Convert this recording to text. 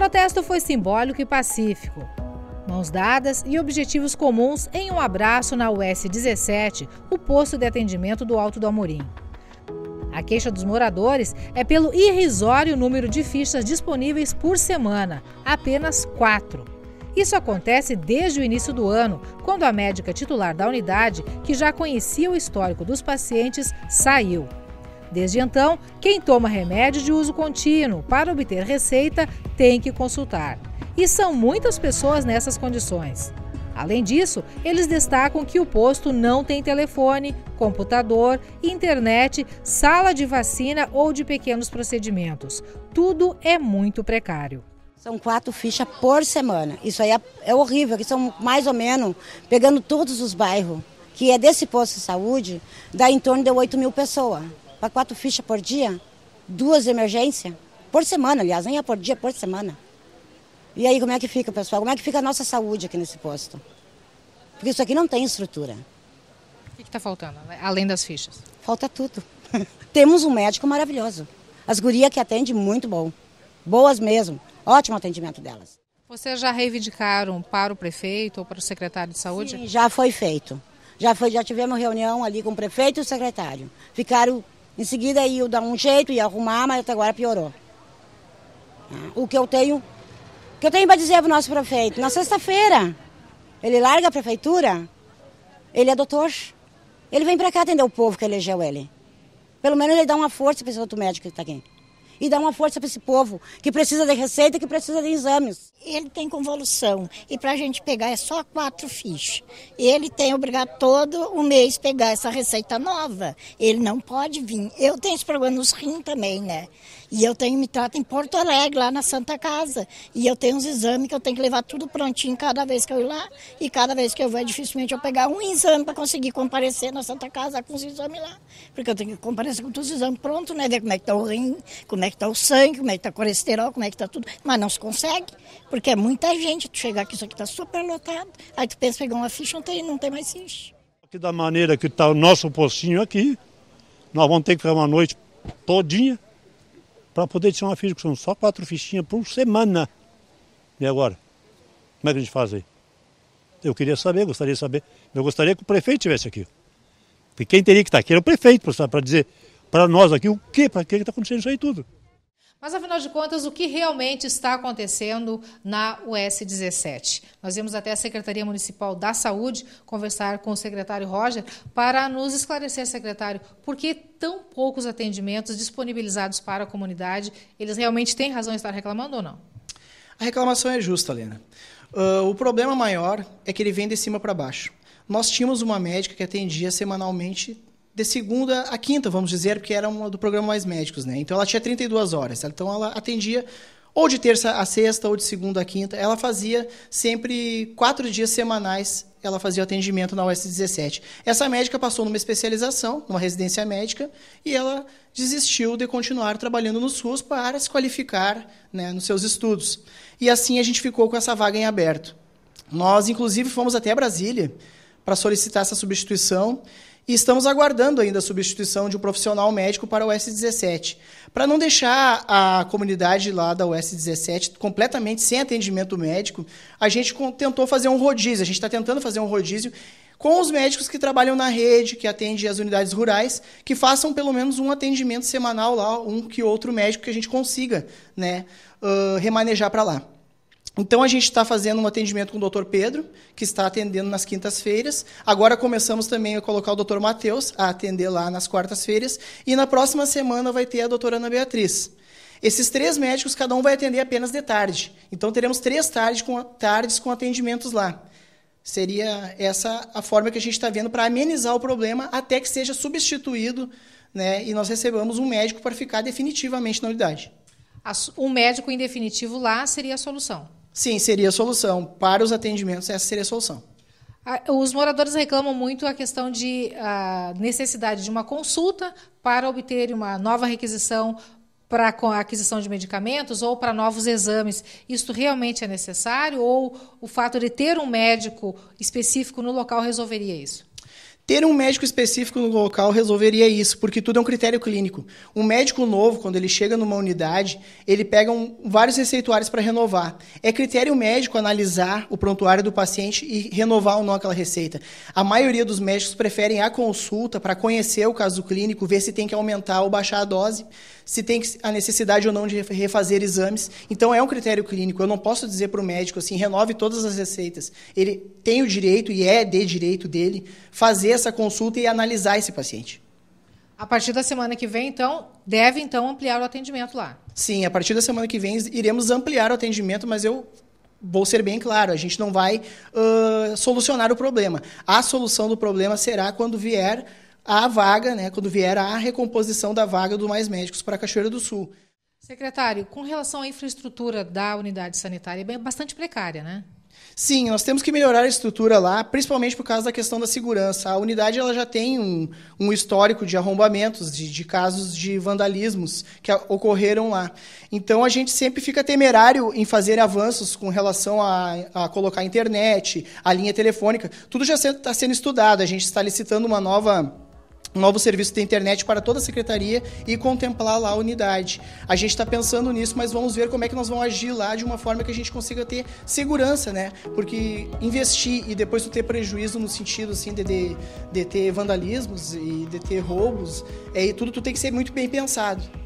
protesto foi simbólico e pacífico. Mãos dadas e objetivos comuns em um abraço na US 17, o posto de atendimento do Alto do Amorim. A queixa dos moradores é pelo irrisório número de fichas disponíveis por semana, apenas quatro. Isso acontece desde o início do ano, quando a médica titular da unidade, que já conhecia o histórico dos pacientes, saiu. Desde então, quem toma remédio de uso contínuo para obter receita tem que consultar. E são muitas pessoas nessas condições. Além disso, eles destacam que o posto não tem telefone, computador, internet, sala de vacina ou de pequenos procedimentos. Tudo é muito precário. São quatro fichas por semana. Isso aí é, é horrível, que são mais ou menos, pegando todos os bairros, que é desse posto de saúde, dá em torno de 8 mil pessoas para quatro fichas por dia, duas emergências, por semana, aliás, nem é por dia, é por semana. E aí, como é que fica, pessoal? Como é que fica a nossa saúde aqui nesse posto? Porque isso aqui não tem estrutura. O que está faltando, né? além das fichas? Falta tudo. Temos um médico maravilhoso. As gurias que atende, muito bom. Boas mesmo. Ótimo atendimento delas. Vocês já reivindicaram para o prefeito ou para o secretário de saúde? Sim, já foi feito. Já, foi, já tivemos reunião ali com o prefeito e o secretário. Ficaram em seguida ia dar um jeito, ia arrumar, mas até agora piorou. O que eu tenho, o que eu tenho para dizer para o nosso prefeito? Na sexta-feira, ele larga a prefeitura, ele é doutor. Ele vem para cá atender o povo que elegeu ele. Pelo menos ele dá uma força para esse outro médico que está aqui e dar uma força para esse povo que precisa de receita, que precisa de exames. Ele tem convolução e para a gente pegar é só quatro fichas. Ele tem obrigado todo o mês pegar essa receita nova. Ele não pode vir. Eu tenho esse problema nos rins também, né? E eu tenho me trato em Porto Alegre, lá na Santa Casa. E eu tenho uns exames que eu tenho que levar tudo prontinho cada vez que eu ir lá. E cada vez que eu vou, é dificilmente eu pegar um exame para conseguir comparecer na Santa Casa com os exames lá. Porque eu tenho que comparecer com todos os exames prontos, né? Ver como é que está o rim, como é que está o sangue, como é que está o colesterol, como é que está tudo. Mas não se consegue, porque é muita gente. Tu chegar aqui, isso aqui está super lotado. Aí tu pensa pegar uma ficha, não tem, não tem mais ficha. Aqui da maneira que está o nosso postinho aqui, nós vamos ter que ficar uma noite todinha para poder tirar uma ficha, que são só quatro fichinhas por semana. E agora? Como é que a gente faz aí? Eu queria saber, gostaria de saber. Eu gostaria que o prefeito estivesse aqui. Porque quem teria que estar aqui era o prefeito, para dizer para nós aqui o quê, para que está acontecendo isso aí tudo. Mas afinal de contas, o que realmente está acontecendo na US-17? Nós vimos até a Secretaria Municipal da Saúde conversar com o secretário Roger para nos esclarecer, secretário, por que tão poucos atendimentos disponibilizados para a comunidade? Eles realmente têm razão em estar reclamando ou não? A reclamação é justa, Lena. Uh, o problema maior é que ele vem de cima para baixo. Nós tínhamos uma médica que atendia semanalmente de segunda a quinta, vamos dizer, porque era uma do programa Mais Médicos, né? Então ela tinha 32 horas. Então ela atendia ou de terça a sexta ou de segunda a quinta. Ela fazia sempre quatro dias semanais. Ela fazia atendimento na US 17. Essa médica passou numa especialização, numa residência médica, e ela desistiu de continuar trabalhando no SUS para se qualificar né, nos seus estudos. E assim a gente ficou com essa vaga em aberto. Nós, inclusive, fomos até Brasília para solicitar essa substituição e estamos aguardando ainda a substituição de um profissional médico para o S17, para não deixar a comunidade lá da US17 completamente sem atendimento médico. A gente tentou fazer um rodízio, a gente está tentando fazer um rodízio com os médicos que trabalham na rede, que atendem as unidades rurais, que façam pelo menos um atendimento semanal lá, um que outro médico que a gente consiga né, uh, remanejar para lá. Então a gente está fazendo um atendimento com o Dr. Pedro, que está atendendo nas quintas-feiras. Agora começamos também a colocar o Dr. Matheus a atender lá nas quartas-feiras. E na próxima semana vai ter a doutora Ana Beatriz. Esses três médicos, cada um vai atender apenas de tarde. Então teremos três tardes com, tardes com atendimentos lá. Seria essa a forma que a gente está vendo para amenizar o problema até que seja substituído né, e nós recebamos um médico para ficar definitivamente na unidade. O médico, em definitivo, lá seria a solução. Sim, seria a solução. Para os atendimentos, essa seria a solução. Ah, os moradores reclamam muito a questão de a ah, necessidade de uma consulta para obter uma nova requisição para a aquisição de medicamentos ou para novos exames. Isso realmente é necessário ou o fato de ter um médico específico no local resolveria isso? Ter um médico específico no local resolveria isso, porque tudo é um critério clínico. Um médico novo, quando ele chega numa unidade, ele pega um, vários receituários para renovar. É critério médico analisar o prontuário do paciente e renovar ou não aquela receita. A maioria dos médicos preferem a consulta para conhecer o caso clínico, ver se tem que aumentar ou baixar a dose, se tem a necessidade ou não de refazer exames. Então é um critério clínico. Eu não posso dizer para o médico assim, renove todas as receitas. Ele tem o direito e é de direito dele fazer essa consulta e analisar esse paciente. A partir da semana que vem, então, deve então ampliar o atendimento lá. Sim, a partir da semana que vem iremos ampliar o atendimento, mas eu vou ser bem claro, a gente não vai uh, solucionar o problema. A solução do problema será quando vier a vaga, né, quando vier a recomposição da vaga do Mais Médicos para Cachoeira do Sul. Secretário, com relação à infraestrutura da unidade sanitária, é bastante precária, né? Sim, nós temos que melhorar a estrutura lá, principalmente por causa da questão da segurança. A unidade ela já tem um, um histórico de arrombamentos, de, de, casos de vandalismos que ocorreram lá. Então a gente sempre fica temerário em fazer avanços com relação a, a colocar a internet, a linha telefônica. Tudo já está sendo estudado. A gente está licitando uma nova novo serviço de internet para toda a secretaria e contemplar lá a unidade. A gente está pensando nisso, mas vamos ver como é que nós vamos agir lá de uma forma que a gente consiga ter segurança, né? Porque investir e depois tu ter prejuízo no sentido assim de, de, de ter vandalismos e de ter roubos, é, e tudo tu tem que ser muito bem pensado.